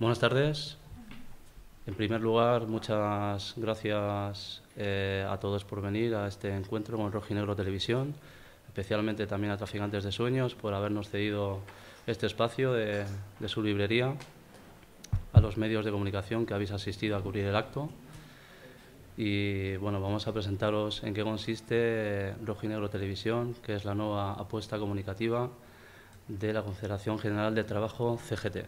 Buenas tardes. En primer lugar, muchas gracias eh, a todos por venir a este encuentro con Rojinegro Televisión, especialmente también a Traficantes de Sueños por habernos cedido este espacio de, de su librería, a los medios de comunicación que habéis asistido a cubrir el acto. Y bueno, vamos a presentaros en qué consiste Rojinegro Televisión, que es la nueva apuesta comunicativa de la Confederación General de Trabajo CGT.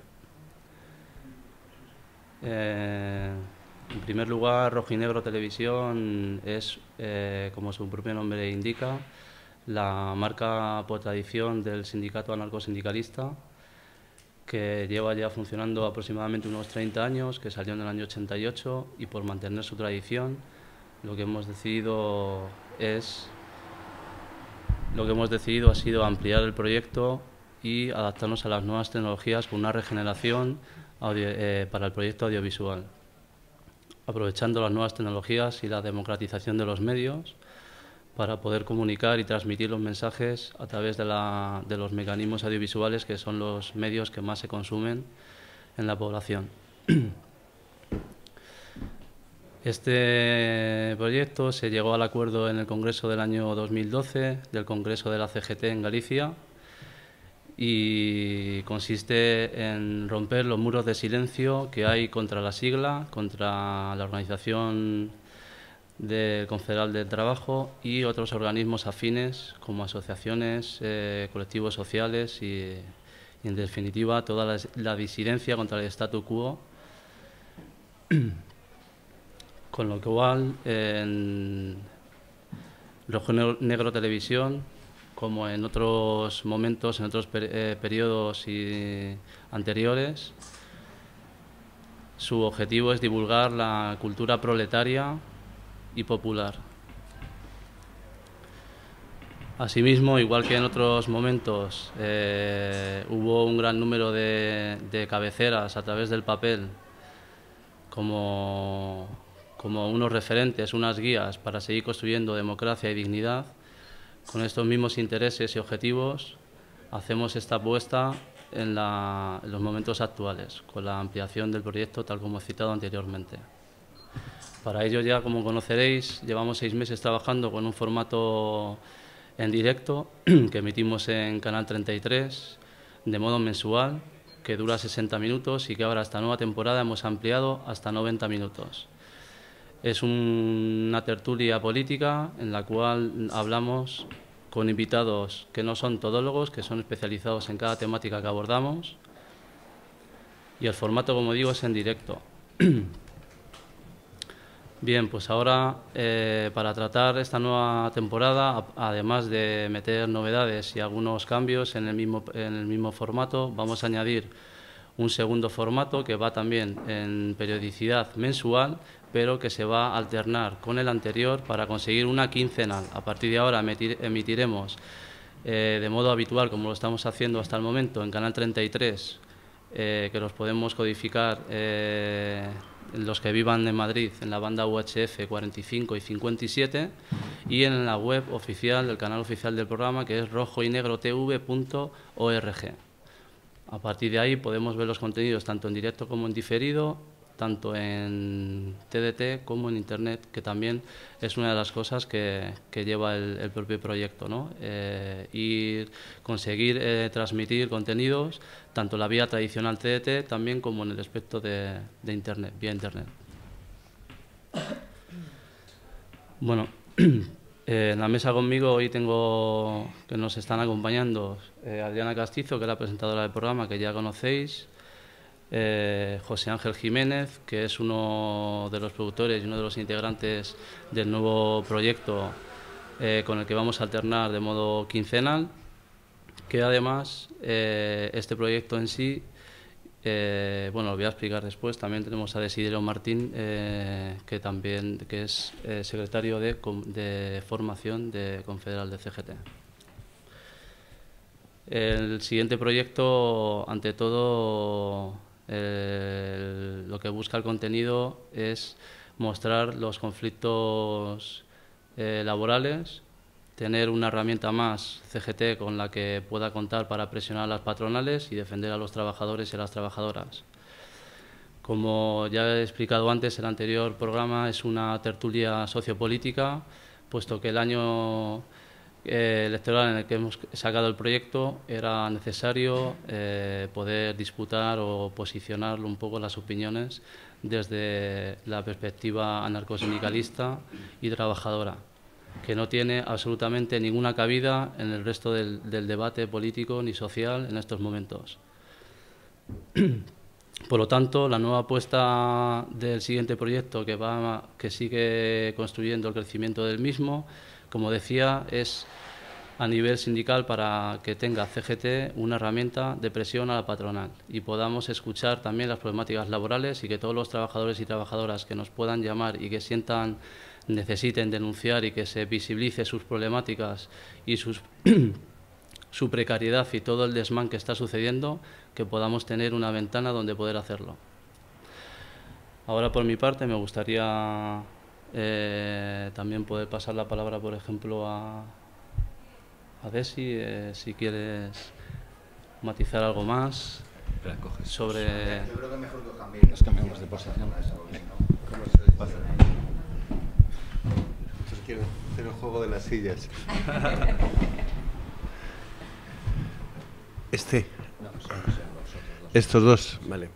Eh, en primer lugar, Rojinegro Televisión es, eh, como su propio nombre indica, la marca por tradición del sindicato anarcosindicalista que lleva ya funcionando aproximadamente unos 30 años, que salió en el año 88 y por mantener su tradición lo que hemos decidido es lo que hemos decidido ha sido ampliar el proyecto y adaptarnos a las nuevas tecnologías con una regeneración eh, para el proyecto audiovisual, aprovechando las nuevas tecnologías y la democratización de los medios para poder comunicar y transmitir los mensajes a través de los mecanismos audiovisuales que son los medios que más se consumen en la población. Este proyecto se llegó al acuerdo en el Congreso del año 2012 del Congreso de la CGT en Galicia y consiste en romper los muros de silencio que hay contra la sigla, contra la organización del Confederal del Trabajo y otros organismos afines como asociaciones, eh, colectivos sociales y, en definitiva toda la, disidencia contra el statu quo. Con lo cual, en Rojo Negro Televisión como en otros momentos, en otros eh, periodos y anteriores. Su objetivo es divulgar la cultura proletaria y popular. Asimismo, igual que en otros momentos, eh, hubo un gran número de, cabeceras a través del papel como unos referentes, unas guías para seguir construyendo democracia y dignidad con estos mismos intereses y objetivos hacemos esta apuesta en, los momentos actuales, con la ampliación del proyecto tal como he citado anteriormente. Para ello ya, como conoceréis, llevamos seis meses trabajando con un formato en directo que emitimos en Canal 33 de modo mensual, que dura 60 minutos y que ahora esta nueva temporada hemos ampliado hasta 90 minutos. Es una tertulia política en la cual hablamos con invitados que no son todólogos, que son especializados en cada temática que abordamos. Y el formato, como digo, es en directo. Bien, pues ahora eh, para tratar esta nueva temporada, además de meter novedades y algunos cambios en el mismo, en el mismo formato, vamos a añadir un segundo formato que va también en periodicidad mensual, pero que se va a alternar con el anterior para conseguir una quincenal. A partir de ahora emitiremos eh, de modo habitual, como lo estamos haciendo hasta el momento, en Canal 33, eh, que los podemos codificar eh, los que vivan en Madrid en la banda UHF 45 y 57 y en la web oficial, el canal oficial del programa, que es rojoynegrotv.org. A partir de ahí podemos ver los contenidos tanto en directo como en diferido, tanto en TDT como en Internet, que también es una de las cosas que, lleva el, propio proyecto, y eh, conseguir eh, transmitir contenidos tanto en la vía tradicional TDT también como en el aspecto de, Internet, vía Internet. Bueno, en la mesa conmigo hoy tengo que nos están acompañando eh, Adriana Castizo, que es la presentadora del programa que ya conocéis, eh, José Ángel Jiménez, que es uno de los productores y uno de los integrantes del nuevo proyecto eh, con el que vamos a alternar de modo quincenal, que además este proyecto en sí, bueno, lo voy a explicar después, también tenemos a Desiderio Martín, que también que es secretario de formación de Confederal de CGT. El siguiente proyecto, ante todo, lo que busca el contenido es mostrar los conflictos eh, laborales, tener una herramienta más CGT con la que pueda contar para presionar a las patronales y defender a los trabajadores y a las trabajadoras. Como ya he explicado antes, el anterior programa es una tertulia sociopolítica, puesto que el año eh, electoral en el que hemos sacado el proyecto era necesario eh, poder disputar o posicionarlo un poco las opiniones desde la perspectiva anarcosindicalista y trabajadora, que no tiene absolutamente ninguna cabida en el resto del, del debate político ni social en estos momentos. Por lo tanto, la nueva apuesta del siguiente proyecto que, va, que sigue construyendo el crecimiento del mismo como decía, es a nivel sindical para que tenga CGT una herramienta de presión a la patronal y podamos escuchar también las problemáticas laborales y que todos los trabajadores y trabajadoras que nos puedan llamar y que sientan necesiten denunciar y que se visibilice sus problemáticas y sus, su precariedad y todo el desmán que está sucediendo, que podamos tener una ventana donde poder hacerlo. Ahora por mi parte me gustaría eh, también poder pasar la palabra, por ejemplo, a, a Desi, eh, si quieres matizar algo más. Sobre... Yo creo que mejor que cambiemos. Nos cambiamos de posición. quiero hacer el juego de las sillas. este. Estos dos, vale.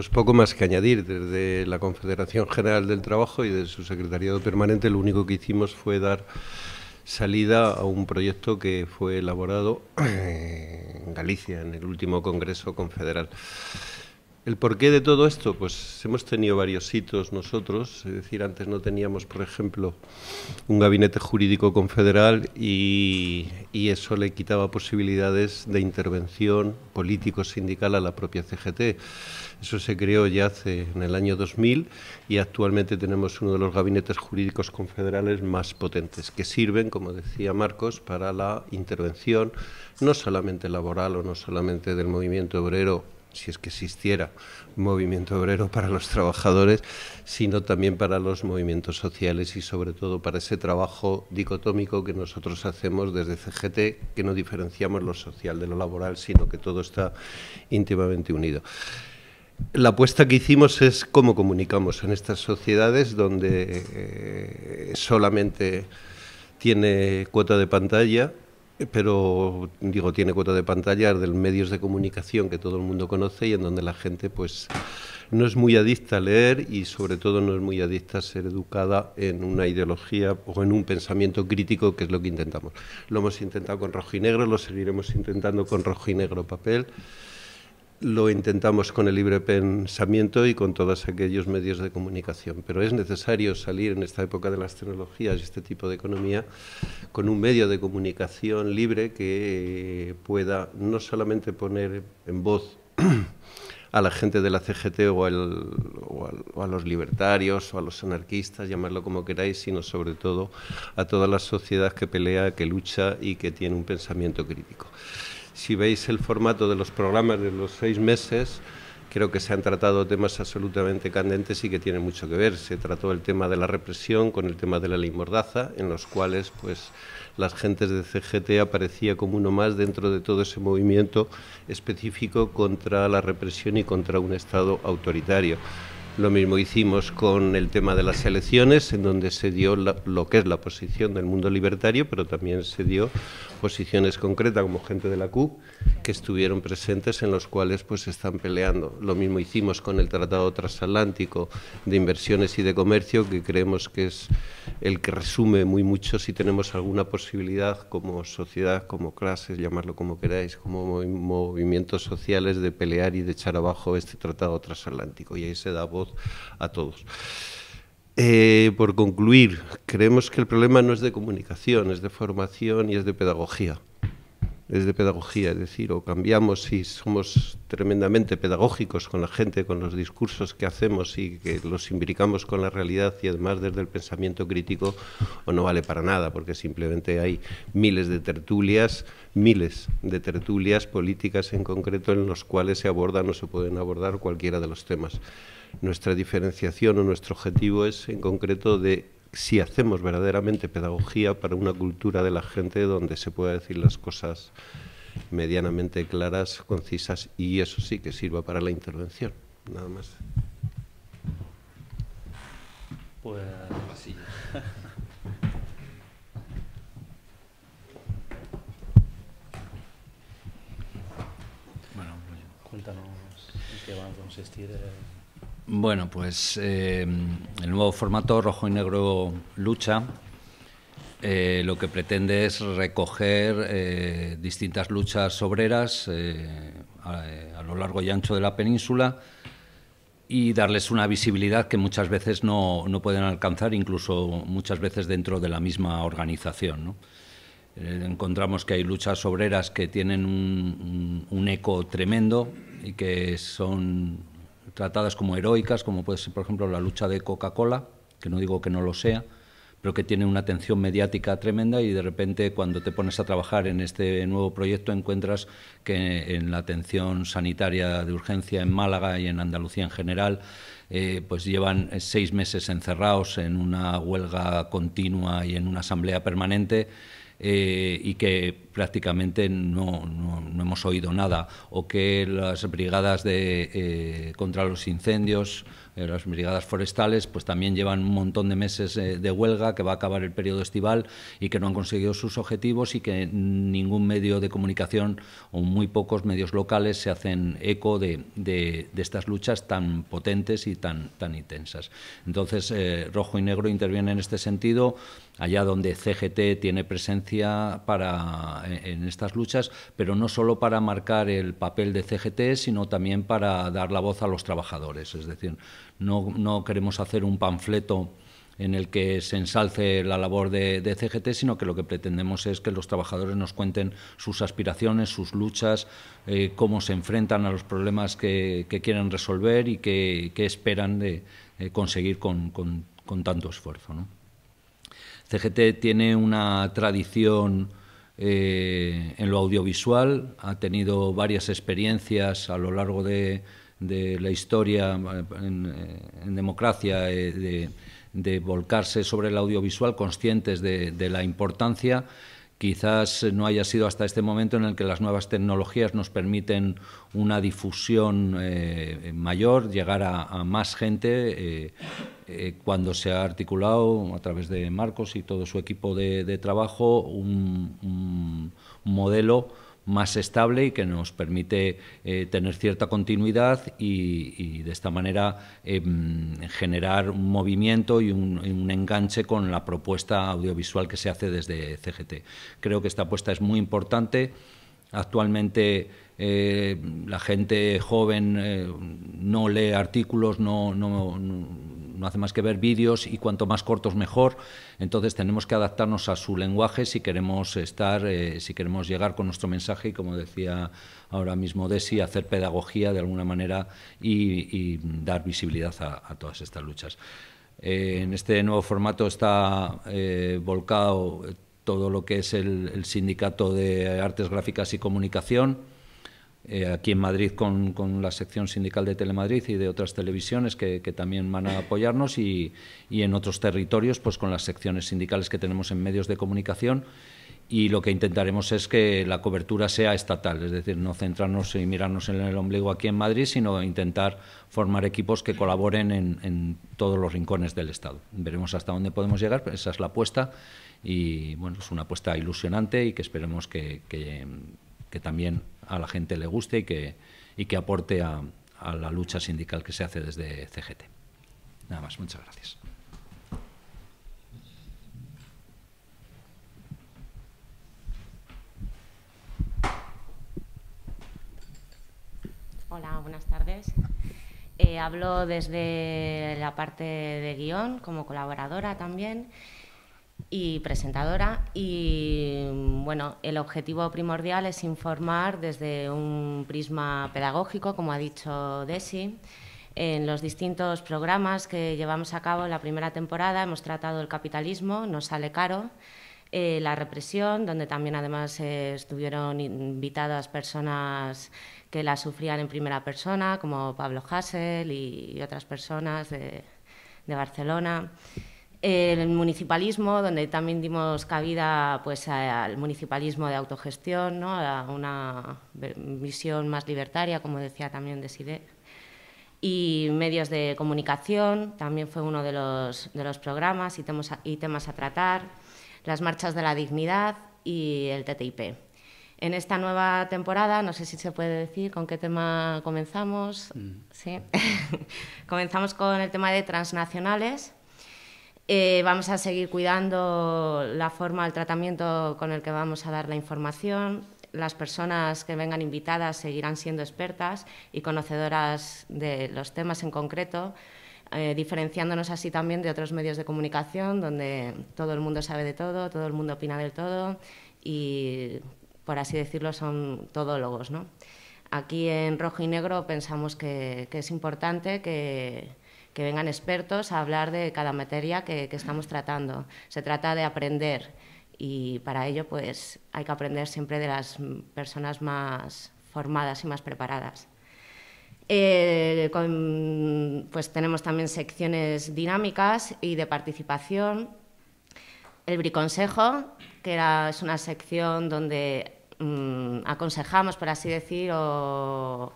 Pues poco más que añadir. Desde la Confederación General del Trabajo y de su Secretariado Permanente lo único que hicimos fue dar salida a un proyecto que fue elaborado en Galicia, en el último Congreso Confederal. ¿El porqué de todo esto? Pues hemos tenido varios hitos nosotros, es decir, antes no teníamos, por ejemplo, un gabinete jurídico confederal y, y eso le quitaba posibilidades de intervención político-sindical a la propia CGT. Eso se creó ya hace, en el año 2000 y actualmente tenemos uno de los gabinetes jurídicos confederales más potentes, que sirven, como decía Marcos, para la intervención no solamente laboral o no solamente del movimiento obrero si es que existiera movimiento obrero para los trabajadores, sino también para los movimientos sociales y sobre todo para ese trabajo dicotómico que nosotros hacemos desde CGT, que no diferenciamos lo social de lo laboral, sino que todo está íntimamente unido. La apuesta que hicimos es cómo comunicamos en estas sociedades donde eh, solamente tiene cuota de pantalla, pero digo, tiene cuota de pantalla del medios de comunicación que todo el mundo conoce y en donde la gente pues no es muy adicta a leer y sobre todo no es muy adicta a ser educada en una ideología o en un pensamiento crítico que es lo que intentamos. Lo hemos intentado con rojo y negro, lo seguiremos intentando con rojo y negro papel lo intentamos con el libre pensamiento y con todos aquellos medios de comunicación, pero es necesario salir en esta época de las tecnologías y este tipo de economía con un medio de comunicación libre que pueda no solamente poner en voz a la gente de la CGT o, a los libertarios o a los anarquistas, llamarlo como queráis, sino sobre todo a toda la sociedad que pelea, que lucha y que tiene un pensamiento crítico. Si veis el formato de los programas de los seis meses, creo que se han tratado temas absolutamente candentes y que tienen mucho que ver. Se trató el tema de la represión con el tema de la ley Mordaza, en los cuales pues las gentes de CGT aparecía como uno más dentro de todo ese movimiento específico contra la represión y contra un Estado autoritario. Lo mismo hicimos con el tema de las elecciones, en donde se dio lo que es la posición del mundo libertario, pero también se dio posiciones concretas, como gente de la CUP, que estuvieron presentes en los cuales pues están peleando. Lo mismo hicimos con el Tratado Transatlántico de Inversiones y de Comercio, que creemos que es el que resume muy mucho si tenemos alguna posibilidad como sociedad, como clases, llamarlo como queráis, como movimientos sociales de pelear y de echar abajo este Tratado Transatlántico. Y ahí se da voz a todos. Eh, por concluir, creemos que el problema no es de comunicación, es de formación y es de pedagogía de pedagogía, es decir, o cambiamos y somos tremendamente pedagógicos con la gente, con los discursos que hacemos y que los imbricamos con la realidad y además desde el pensamiento crítico, o no vale para nada, porque simplemente hay miles de tertulias, miles de tertulias políticas en concreto en los cuales se abordan o se pueden abordar cualquiera de los temas. Nuestra diferenciación o nuestro objetivo es en concreto de si hacemos verdaderamente pedagogía para una cultura de la gente donde se pueda decir las cosas medianamente claras, concisas y eso sí que sirva para la intervención. Nada más. Pues cuéntanos qué a consistir. Eh. Bueno, pues eh, el nuevo formato Rojo y Negro Lucha eh, lo que pretende es recoger eh, distintas luchas obreras a, lo largo y ancho de la península y darles una visibilidad que muchas veces no, pueden alcanzar, incluso muchas veces dentro de la misma organización. encontramos que hay luchas obreras que tienen un eco tremendo y que son tratadas como heroicas, como puede ser, por ejemplo, la lucha de Coca-Cola, que no digo que no lo sea, pero que tiene una atención mediática tremenda y de repente cuando te pones a trabajar en este nuevo proyecto encuentras que en la atención sanitaria de urgencia en Málaga y en Andalucía en general, eh, pues llevan seis meses encerrados en una huelga continua y en una asamblea permanente eh, y que prácticamente no, hemos oído nada, o que las brigadas de, eh, contra los incendios, eh, las brigadas forestales, pues también llevan un montón de meses eh, de huelga, que va a acabar el periodo estival y que no han conseguido sus objetivos y que ningún medio de comunicación o muy pocos medios locales se hacen eco de, estas luchas tan potentes y tan, tan intensas. Entonces, Rojo y Negro interviene en este sentido, allá donde CGT tiene presencia para en estas luchas, pero no solo para marcar el papel de CGT, sino también para dar la voz a los trabajadores. Es decir, no, queremos hacer un panfleto en el que se ensalce la labor de, CGT, sino que lo que pretendemos es que los trabajadores nos cuenten sus aspiraciones, sus luchas, eh, cómo se enfrentan a los problemas que, quieren resolver y que, esperan de conseguir con, tanto esfuerzo. CGT tiene una tradición eh, en lo audiovisual ha tenido varias experiencias a lo largo de, la historia en, democracia eh, de, volcarse sobre el audiovisual, conscientes de la importancia Quizás eh, no haya sido hasta este momento en el que las nuevas tecnologías nos permiten una difusión eh, mayor, llegar a, más gente. Eh, cuando se ha articulado a través de Marcos y todo su equipo de, trabajo un modelo más estable y que nos permite eh, tener cierta continuidad y, de esta manera em, generar un movimiento y un, y un, enganche con la propuesta audiovisual que se hace desde CGT. Creo que esta apuesta es muy importante. Actualmente eh, la gente joven eh, no lee artículos, no, hace más que ver vídeos y cuanto más cortos mejor. Entonces tenemos que adaptarnos a su lenguaje si queremos estar, eh, si queremos llegar con nuestro mensaje y como decía ahora mismo Desi, hacer pedagogía de alguna manera y, dar visibilidad a, todas estas luchas. en este nuevo formato está volcado todo lo que es el Sindicato de Artes Gráficas y Comunicación eh, aquí en Madrid con, con, la sección sindical de Telemadrid y de otras televisiones que, que también van a apoyarnos y, y, en otros territorios pues con las secciones sindicales que tenemos en medios de comunicación y lo que intentaremos es que la cobertura sea estatal, es decir, no centrarnos y mirarnos en el ombligo aquí en Madrid, sino intentar formar equipos que colaboren en, en todos los rincones del Estado. Veremos hasta dónde podemos llegar, pero esa es la apuesta y bueno, es una apuesta ilusionante y que esperemos que, que también a la gente le guste y que, y que aporte a, la lucha sindical que se hace desde CGT. Nada más, muchas gracias. Hola, buenas tardes. Eh, hablo desde la parte de guión como colaboradora también y presentadora. Y bueno, el objetivo primordial es informar desde un prisma pedagógico, como ha dicho Desi. En los distintos programas que llevamos a cabo en la primera temporada hemos tratado el capitalismo, nos sale caro, eh, la represión, donde también además eh, estuvieron invitadas personas que la sufrían en primera persona, como Pablo Hassel y, otras personas de, de Barcelona el municipalismo, donde también dimos cabida pues, al municipalismo de autogestión, a una visión más libertaria, como decía también Deside. Y medios de comunicación, también fue uno de los, programas y temas, a, temas a tratar. Las marchas de la dignidad y el TTIP. En esta nueva temporada, no sé si se puede decir con qué tema comenzamos. Mm. Sí. comenzamos con el tema de transnacionales eh, vamos a seguir cuidando la forma, el tratamiento con el que vamos a dar la información. Las personas que vengan invitadas seguirán siendo expertas y conocedoras de los temas en concreto, eh, diferenciándonos así también de otros medios de comunicación donde todo el mundo sabe de todo, todo el mundo opina del todo y, por así decirlo, son todólogos. ¿no? Aquí en Rojo y Negro pensamos que es importante que que vengan expertos a hablar de cada materia que, estamos tratando. Se trata de aprender y para ello pues hay que aprender siempre de las personas más formadas y más preparadas. Eh, pues tenemos también secciones dinámicas y de participación. El briconsejo, que es una sección donde mm, aconsejamos, por así decir, o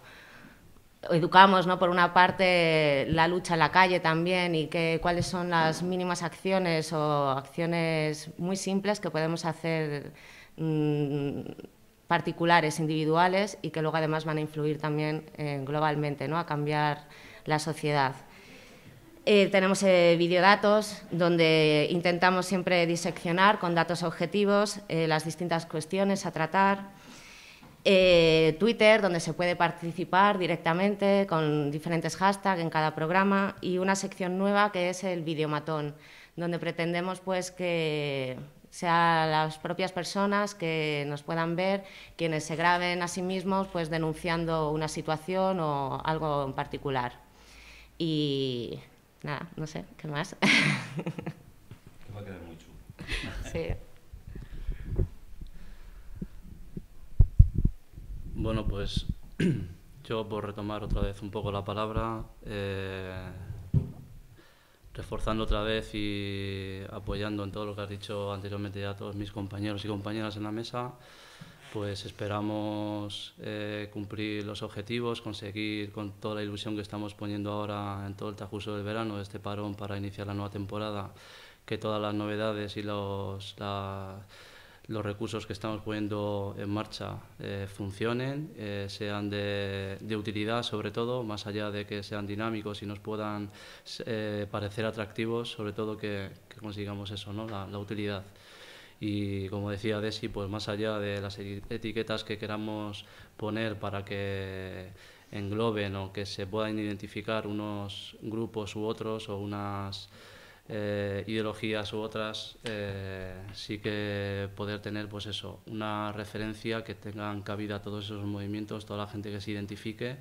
educamos, Por una parte, la lucha en la calle también y que, cuáles son las mínimas acciones o acciones muy simples que podemos hacer mm, particulares, individuales y que luego además van a influir también eh, globalmente, ¿no? A cambiar la sociedad. Eh, tenemos eh, videodatos donde intentamos siempre diseccionar con datos objetivos las distintas cuestiones a tratar. Eh, Twitter, donde se puede participar directamente con diferentes hashtags en cada programa y una sección nueva que es el videomatón, donde pretendemos pues que sean las propias personas que nos puedan ver, quienes se graben a sí mismos pues denunciando una situación o algo en particular. Y nada, no sé, ¿qué más? va a quedar muy Sí. Bueno, pues yo por retomar otra vez un poco la palabra, eh, reforzando otra vez y apoyando en todo lo que has dicho anteriormente ya a todos mis compañeros y compañeras en la mesa, pues esperamos eh, cumplir los objetivos, conseguir con toda la ilusión que estamos poniendo ahora en todo el tajuso del verano, este parón para iniciar la nueva temporada, que todas las novedades y los los recursos que estamos poniendo en marcha eh, funcionen, eh, sean de, utilidad sobre todo, más allá de que sean dinámicos y nos puedan eh, parecer atractivos, sobre todo que, consigamos eso, ¿no? la, la, utilidad. Y como decía Desi, pues más allá de las etiquetas que queramos poner para que engloben o que se puedan identificar unos grupos u otros o unas eh, ideologías u otras, eh, sí que poder tener pues eso, una referencia que tengan cabida todos esos movimientos, toda la gente que se identifique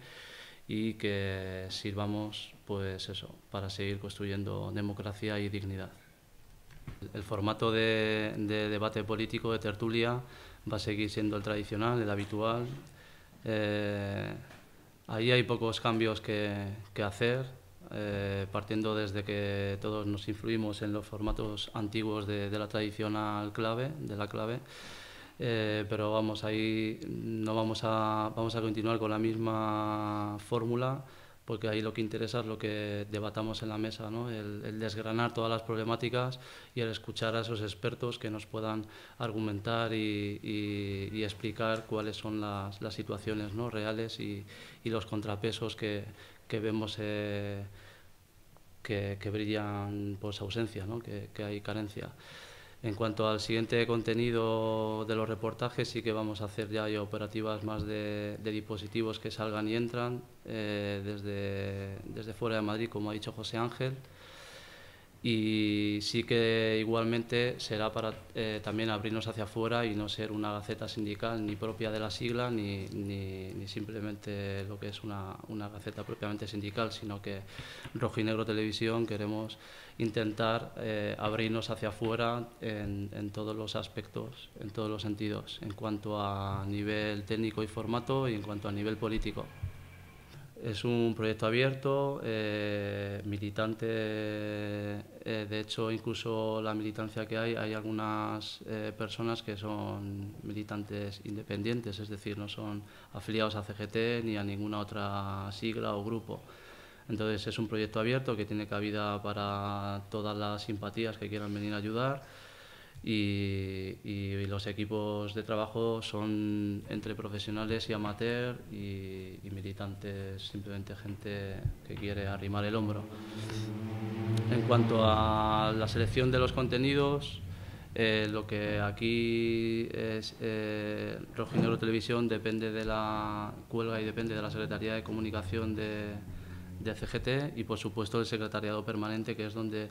y que sirvamos pues eso, para seguir construyendo democracia y dignidad. El formato de, debate político, de tertulia, va a seguir siendo el tradicional, el habitual. Eh, ahí hay pocos cambios que hacer eh, partiendo desde que todos nos influimos en los formatos antiguos de, la tradicional clave, de la clave, eh, pero vamos, ahí no vamos a, vamos a continuar con la misma fórmula, porque ahí lo que interesa es lo que debatamos en la mesa, ¿no? el, desgranar todas las problemáticas y el escuchar a esos expertos que nos puedan argumentar y, explicar cuáles son las, situaciones ¿no? reales y los contrapesos que, que vemos eh, que, brillan por ausencia, que, hay carencia. En cuanto al siguiente contenido de los reportajes, sí que vamos a hacer ya operativas más de, dispositivos que salgan y entran eh, desde, desde fuera de Madrid, como ha dicho José Ángel y sí que igualmente será para eh, también abrirnos hacia afuera y no ser una gaceta sindical ni propia de la sigla ni, ni, simplemente lo que es una, una, gaceta propiamente sindical, sino que Rojo y Negro Televisión queremos intentar eh, abrirnos hacia afuera en, todos los aspectos, en todos los sentidos, en cuanto a nivel técnico y formato y en cuanto a nivel político. Es un proyecto abierto, eh, militante, eh, de hecho incluso la militancia que hay, hay algunas eh, personas que son militantes independientes, es decir, no son afiliados a CGT ni a ninguna otra sigla o grupo. Entonces es un proyecto abierto que tiene cabida para todas las simpatías que quieran venir a ayudar y, los equipos de trabajo son entre profesionales y amateur y, militantes, simplemente gente que quiere arrimar el hombro. En cuanto a la selección de los contenidos, eh, lo que aquí es eh, Rojinegro Televisión depende de la cuelga y depende de la Secretaría de Comunicación de, de CGT y por supuesto el secretariado permanente que es donde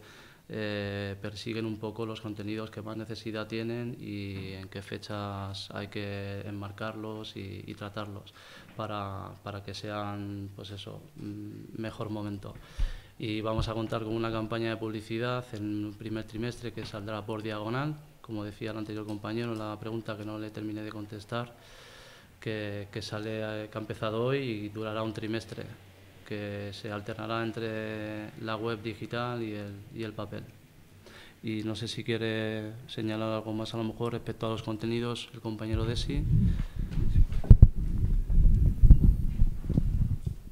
eh, persiguen un poco los contenidos que más necesidad tienen y en qué fechas hay que enmarcarlos y, tratarlos para, para, que sean, pues eso, mm, mejor momento. Y vamos a contar con una campaña de publicidad en el primer trimestre que saldrá por diagonal, como decía el anterior compañero, la pregunta que no le terminé de contestar, que, que sale, que ha empezado hoy y durará un trimestre que se alternará entre la web digital y el, y el papel. Y no sé si quiere señalar algo más a lo mejor respecto a los contenidos el compañero Desi.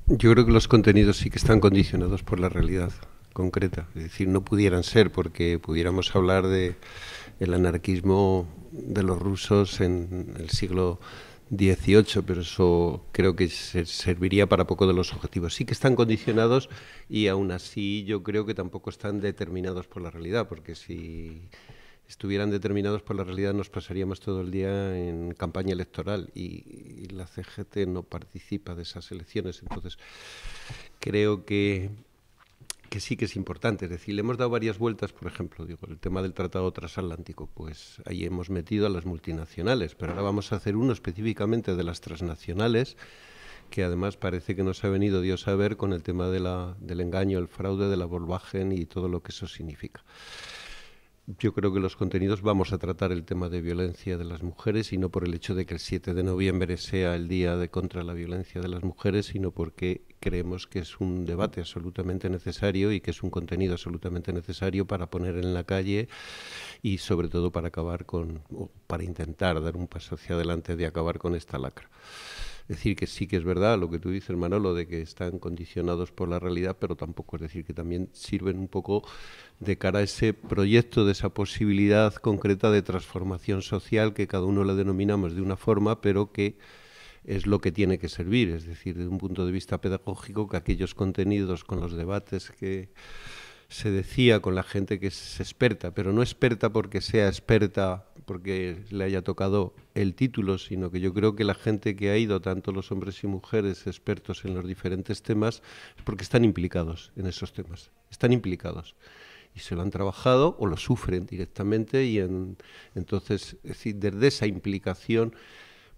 Yo creo que los contenidos sí que están condicionados por la realidad concreta. Es decir, no pudieran ser porque pudiéramos hablar de el anarquismo de los rusos en el siglo 18, pero eso creo que serviría para poco de los objetivos. Sí que están condicionados y aún así yo creo que tampoco están determinados por la realidad, porque si estuvieran determinados por la realidad nos pasaríamos todo el día en campaña electoral y la CGT no participa de esas elecciones. Entonces creo que que sí que es importante. Es decir, le hemos dado varias vueltas, por ejemplo, digo, el tema del Tratado Transatlántico, pues ahí hemos metido a las multinacionales, pero ahora vamos a hacer uno específicamente de las transnacionales, que además parece que nos ha venido Dios a ver con el tema de la, del engaño, el fraude, de la volvagen y todo lo que eso significa. Yo creo que los contenidos vamos a tratar el tema de violencia de las mujeres y no por el hecho de que el 7 de noviembre sea el día de contra la violencia de las mujeres, sino porque creemos que es un debate absolutamente necesario y que es un contenido absolutamente necesario para poner en la calle y sobre todo para acabar con, para intentar dar un paso hacia adelante de acabar con esta lacra. Es decir, que sí que es verdad lo que tú dices, Manolo, de que están condicionados por la realidad, pero tampoco es decir que también sirven un poco de cara a ese proyecto, de esa posibilidad concreta de transformación social que cada uno la denominamos de una forma, pero que es lo que tiene que servir, es decir, desde un punto de vista pedagógico, que aquellos contenidos con los debates que se decía con la gente que es experta, pero no experta porque sea experta, porque le haya tocado el título, sino que yo creo que la gente que ha ido, tanto los hombres y mujeres expertos en los diferentes temas, es porque están implicados en esos temas, están implicados y se lo han trabajado o lo sufren directamente y entonces, es decir, desde esa implicación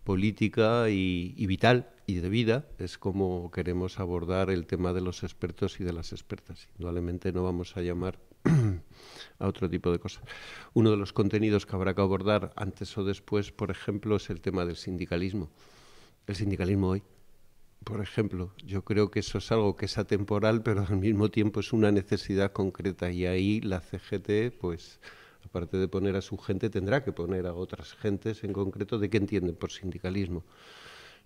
política y, vital y de vida es como queremos abordar el tema de los expertos y de las expertas. Indudablemente no vamos a llamar a otro tipo de cosas. Uno de los contenidos que habrá que abordar antes o después, por ejemplo, es el tema del sindicalismo. El sindicalismo hoy, por ejemplo, yo creo que eso es algo que es atemporal, pero al mismo tiempo es una necesidad concreta y ahí la CGT, pues aparte de poner a su gente, tendrá que poner a otras gentes en concreto de qué entienden por sindicalismo.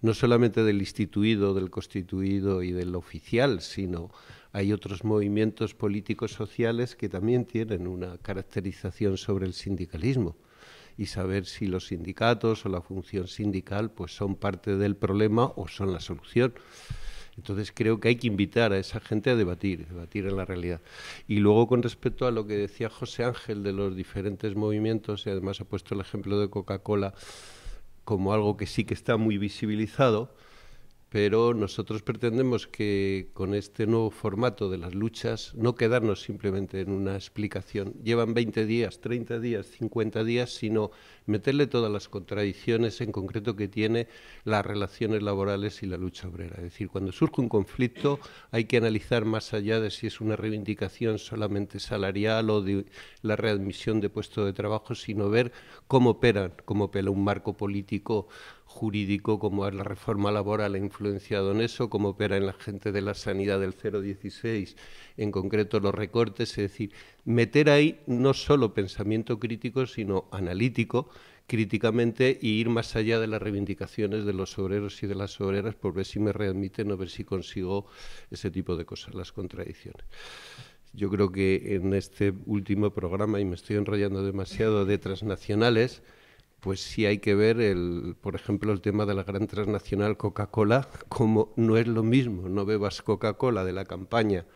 No solamente del instituido, del constituido y del oficial, sino hay otros movimientos políticos sociales que también tienen una caracterización sobre el sindicalismo y saber si los sindicatos o la función sindical pues son parte del problema o son la solución. Entonces creo que hay que invitar a esa gente a debatir, debatir en la realidad. Y luego con respecto a lo que decía José Ángel de los diferentes movimientos, y además ha puesto el ejemplo de Coca-Cola como algo que sí que está muy visibilizado, pero nosotros pretendemos que con este nuevo formato de las luchas no quedarnos simplemente en una explicación. Llevan 20 días, 30 días, 50 días, sino meterle todas las contradicciones en concreto que tiene las relaciones laborales y la lucha obrera. Es decir, cuando surge un conflicto hay que analizar más allá de si es una reivindicación solamente salarial o de la readmisión de puesto de trabajo, sino ver cómo operan, cómo opera un marco político jurídico, como la reforma laboral, ha influenciado en eso, como opera en la gente de la sanidad del 016, en concreto los recortes, es decir, meter ahí no solo pensamiento crítico, sino analítico, críticamente y ir más allá de las reivindicaciones de los obreros y de las obreras por ver si me readmiten o ver si consigo ese tipo de cosas, las contradicciones. Yo creo que en este último programa, y me estoy enrollando demasiado, de transnacionales, pues sí hay que ver, el, por ejemplo, el tema de la gran transnacional Coca-Cola, como no es lo mismo, no bebas Coca-Cola de la campaña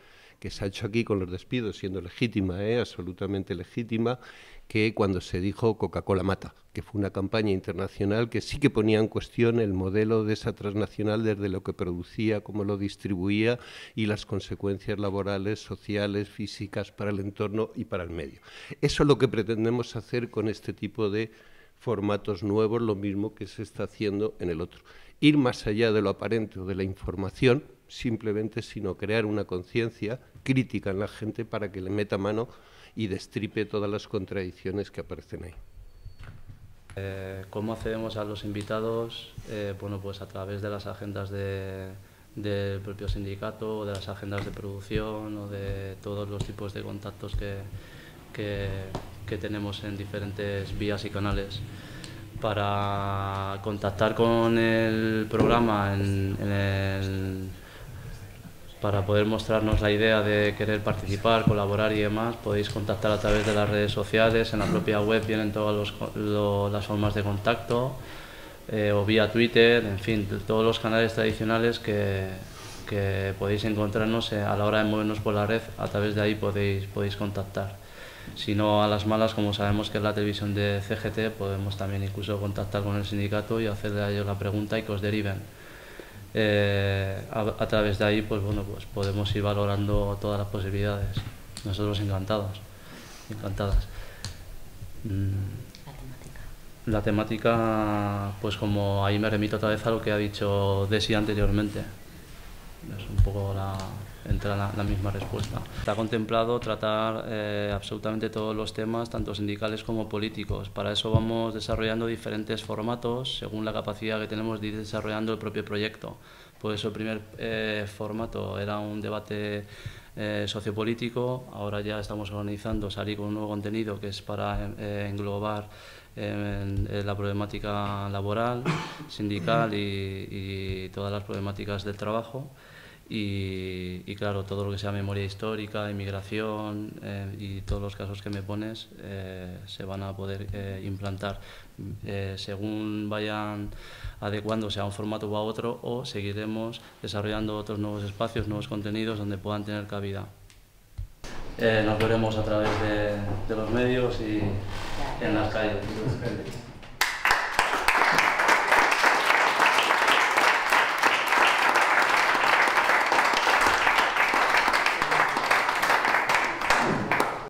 que se ha hecho aquí con los despidos, siendo legítima, ¿eh? absolutamente legítima, que cuando se dijo Coca-Cola mata, que fue una campaña internacional que sí que ponía en cuestión el modelo de esa transnacional desde lo que producía, cómo lo distribuía y las consecuencias laborales, sociales, físicas para el entorno y para el medio. Eso es lo que pretendemos hacer con este tipo de formatos nuevos, lo mismo que se está haciendo en el otro. Ir más allá de lo aparente o de la información, simplemente sino crear una conciencia crítica en la gente para que le meta mano y destripe todas las contradicciones que aparecen ahí. Eh, ¿Cómo accedemos a los invitados? Eh, bueno, pues a través de las agendas del propio sindicato, o de las agendas de producción o de todos los tipos de contactos que que tenemos en diferentes vías y canales para contactar con el programa para poder mostrarnos la idea de querer participar, colaborar y demás, podéis contactar a través de las redes sociales, en la propia web vienen todas las formas de contacto, eh, o vía Twitter, en fin, todos los canales tradicionales que, podéis encontrarnos eh, a la hora de movernos por la red, a través de ahí podéis, podéis contactar. Si no, a las malas, como sabemos que es la televisión de CGT, podemos también incluso contactar con el sindicato y hacerle a ellos la pregunta y que os deriven. Eh, a, través de ahí, pues bueno, pues podemos ir valorando todas las posibilidades. Nosotros encantados, encantadas. La temática, pues como ahí me remito otra vez a lo que ha dicho Desi anteriormente. Es un poco la, entra la, misma respuesta. Está contemplado tratar eh, absolutamente todos los temas, tanto sindicales como políticos. Para eso vamos desarrollando diferentes formatos según la capacidad que tenemos de ir desarrollando el propio proyecto. Por eso el primer eh, formato era un debate eh, sociopolítico, ahora ya estamos organizando salir con un nuevo contenido que es para englobar la problemática laboral, sindical y, y todas las problemáticas del trabajo. Y, claro, todo lo que sea memoria histórica, inmigración eh, y todos los casos que me pones eh, se van a poder eh, implantar según vayan adecuándose a un formato u a otro o seguiremos desarrollando otros nuevos espacios, nuevos contenidos donde puedan tener cabida. nos veremos a través de los medios y en las calles.